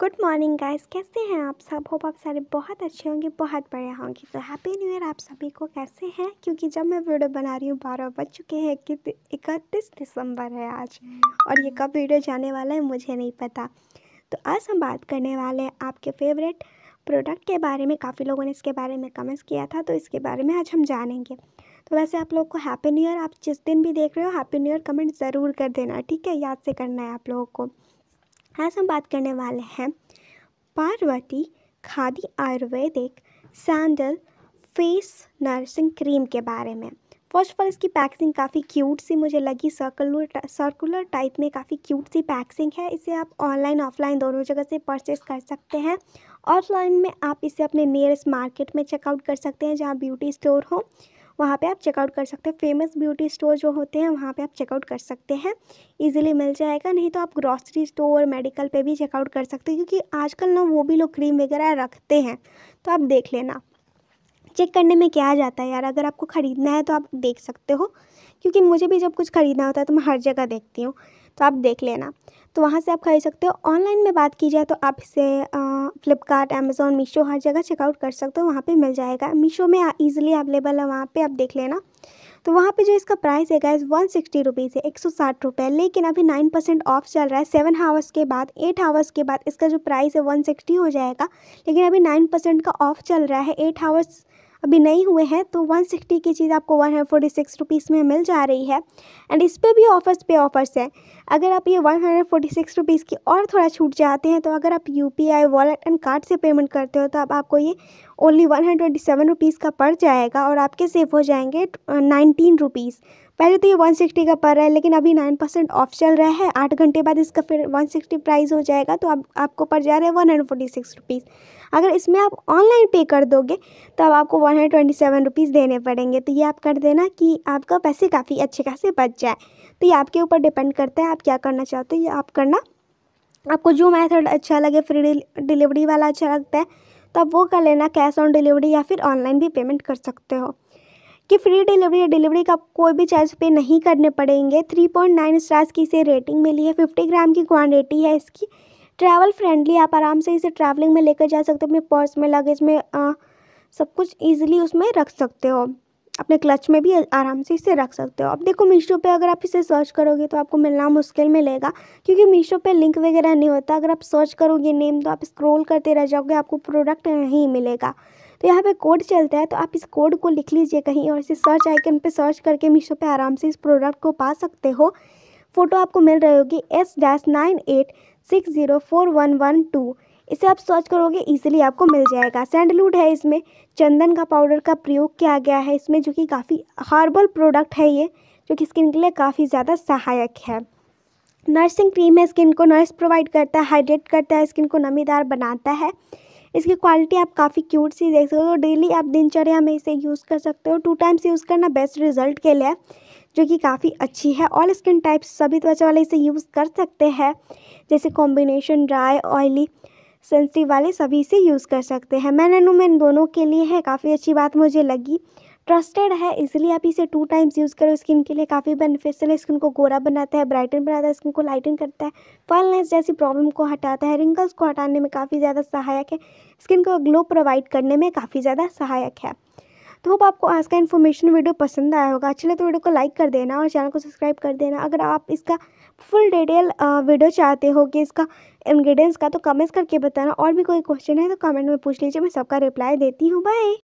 good morning guys कैसे हैं आप सब होप आप सारे बहुत अच्छे होंगे बहुत बढ़िया होंगे तो हैप्पी न्यू ईयर आप सभी को कैसे हैं क्योंकि जब मैं वीडियो बना रही हूँ बारह बज चुके हैं कि इकतीस दिसंबर है आज और ये कब वीडियो जाने वाला है मुझे नहीं पता तो आज हम बात करने वाले हैं आपके फेवरेट प्रोडक्ट के बारे में काफ़ी लोगों ने इसके बारे में कमेंट्स किया था तो इसके बारे में आज हम जानेंगे तो वैसे आप लोग को हैप्पी न्यू ईयर आप जिस दिन भी देख रहे हो हैप्पी न्यू ईयर कमेंट ज़रूर कर देना ठीक है याद से करना है आप लोगों को आज हम बात करने वाले हैं Parvati Khadi ayurvedic sandal face nursing cream के बारे में फर्स्ट ऑफ ऑल इसकी पैकिंग काफ़ी क्यूट सी मुझे लगी सर्कुलर सर्कुलर टाइप में काफ़ी क्यूट सी पैकिंग है इसे आप ऑनलाइन ऑफलाइन दोनों जगह से परचेस कर सकते हैं ऑफलाइन में आप इसे अपने नियरेस्ट मार्केट में चेकआउट कर सकते हैं जहाँ ब्यूटी स्टोर हो वहाँ पे आप चेकआउट कर सकते हैं फेमस ब्यूटी स्टोर जो होते हैं वहाँ पे आप चेकआउट कर सकते हैं इजीली मिल जाएगा नहीं तो आप ग्रॉसरी स्टोर मेडिकल पे भी चेकआउट कर सकते हैं क्योंकि आजकल ना वो भी लोग क्रीम वगैरह रखते हैं तो आप देख लेना चेक करने में क्या आ जाता है यार अगर आपको ख़रीदना है तो आप देख सकते हो क्योंकि मुझे भी जब कुछ ख़रीदना होता है तो मैं हर जगह देखती हूँ तो आप देख लेना तो वहाँ से आप खरीद सकते हो ऑनलाइन में बात की जाए तो आप इसे फ्लिपकार्ट अमेज़ोन मीशो हर जगह चेकआउट कर सकते हो वहाँ पे मिल जाएगा मीशो में ईजिली अवेलेबल है वहाँ पे आप देख लेना तो वहाँ पे जो इसका प्राइस है गैस वन सिक्सटी रुपीज़ है एक सौ साठ रुपये लेकिन अभी नाइन परसेंट ऑफ चल रहा है सेवन हावर्स के बाद एट हावर्स के बाद इसका जो प्राइस है वन सिक्सटी हो जाएगा लेकिन अभी नाइन परसेंट का ऑफ चल रहा है एट हावर्स अभी नहीं हुए हैं तो 160 की चीज़ आपको 146 रुपीज़ में मिल जा रही है एंड इस पर भी ऑफर्स पे ऑफर्स हैं अगर आप ये 146 रुपीज़ की और थोड़ा छूट जाते हैं तो अगर आप U P I wallet and card से पेमेंट करते हो तो अब आपको ये only one hundred twenty seven rupees का पड़ जाएगा और आपके सेव हो जाएंगे नाइनटीन रुपीज़ पहले तो ये वन सिक्सटी का पड़ रहा है लेकिन अभी नाइन परसेंट ऑफ चल रहा है आठ घंटे बाद इसका फिर वन सिक्सटी प्राइस हो जाएगा तो अब आप, आपको पड़ जा रहा है one hundred forty six rupees अगर इसमें आप ऑनलाइन पे कर दोगे तो अब आपको one hundred twenty seven rupees देने पड़ेंगे तो ये आप कर देना कि आपका पैसे काफ़ी अच्छे खासे बच जाए तो ये आपके ऊपर डिपेंड करता है आप क्या करना चाहते हो ये आप करना आपको जो मैथड अच्छा लगे फ्री डिलीवरी वाला अच्छा लगता है तब तो वो कर लेना कैश ऑन डिलीवरी या फिर ऑनलाइन भी पेमेंट कर सकते हो कि फ्री डिलीवरी या डिलीवरी का कोई भी चार्ज पे नहीं करने पड़ेंगे थ्री पॉइंट नाइन स्टार्स की इसे रेटिंग मिली है फिफ्टी ग्राम की क्वांटिटी है इसकी ट्रैवल फ्रेंडली आप आराम से इसे ट्रैवलिंग में लेकर जा सकते हो अपने पर्स में लगेज में आ, सब कुछ ईजिली उसमें रख सकते हो अपने क्लच में भी आराम से इसे रख सकते हो अब देखो मीशो पे अगर आप इसे सर्च करोगे तो आपको मिलना मुश्किल मिलेगा क्योंकि मीशो पे लिंक वगैरह नहीं होता अगर आप सर्च करोगे नेम तो आप स्क्रॉल करते रह जाओगे आपको प्रोडक्ट नहीं मिलेगा तो यहाँ पे कोड चलता है तो आप इस कोड को लिख लीजिए कहीं और इसे सर्च आइकन पर सर्च करके मीशो पर आराम से इस प्रोडक्ट को पा सकते हो फ़ोटो आपको मिल रही होगी S dash nine eight six zero four one one two इसे आप सर्च करोगे इजीली आपको मिल जाएगा सैंडलवुड है इसमें चंदन का पाउडर का प्रयोग किया गया है इसमें जो कि काफ़ी हर्बल प्रोडक्ट है ये जो कि स्किन के लिए काफ़ी ज़्यादा सहायक है नर्सिंग क्रीम है स्किन को नर्स प्रोवाइड करता है हाइड्रेट करता है स्किन को नमीदार बनाता है इसकी क्वालिटी आप काफ़ी क्यूट सी देख सकते हो डेली आप दिनचर्या में इसे यूज़ कर सकते हो टू टाइम्स यूज़ करना बेस्ट रिजल्ट के लिए जो कि काफ़ी अच्छी है ऑल स्किन टाइप्स सभी त्वचा वाले इसे यूज़ कर सकते हैं जैसे कॉम्बिनेशन ड्राई ऑयली सेंसिटिव वाले सभी से यूज़ कर सकते हैं मैन एंड वुमेन दोनों के लिए है काफ़ी अच्छी बात मुझे लगी ट्रस्टेड है इसलिए आप इसे टू टाइम्स यूज़ करो स्किन के लिए काफ़ी बेनिफिशियल है स्किन को गोरा बनाता है ब्राइटन बनाता है स्किन को लाइटन करता है फॉलनेस जैसी प्रॉब्लम को हटाता है रिंकल्स को हटाने में काफ़ी ज़्यादा सहायक है स्किन को ग्लो प्रोवाइड करने में काफ़ी ज़्यादा सहायक है तो होप आपको आज का इन्फॉर्मेशन वीडियो पसंद आया होगा अच्छे लगे तो वीडियो को लाइक कर देना और चैनल को सब्सक्राइब कर देना अगर आप इसका फुल डिटेल वीडियो चाहते हो कि इसका इन्ग्रीडियंट्स का तो कमेंट्स करके बताना और भी कोई क्वेश्चन है तो कमेंट में पूछ लीजिए मैं सबका रिप्लाई देती हूँ बाय